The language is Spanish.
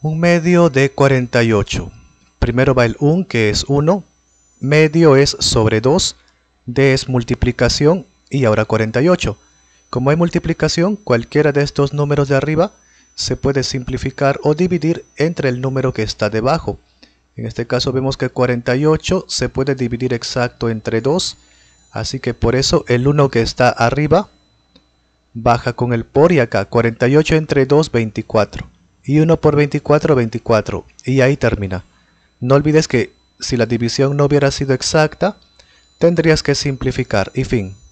Un medio de 48. Primero va el 1 que es 1, medio es sobre 2, d es multiplicación y ahora 48. Como hay multiplicación, cualquiera de estos números de arriba se puede simplificar o dividir entre el número que está debajo. En este caso vemos que 48 se puede dividir exacto entre 2, así que por eso el 1 que está arriba baja con el por y acá 48 entre 2, 24 y 1 por 24, 24, y ahí termina. No olvides que si la división no hubiera sido exacta, tendrías que simplificar, y fin.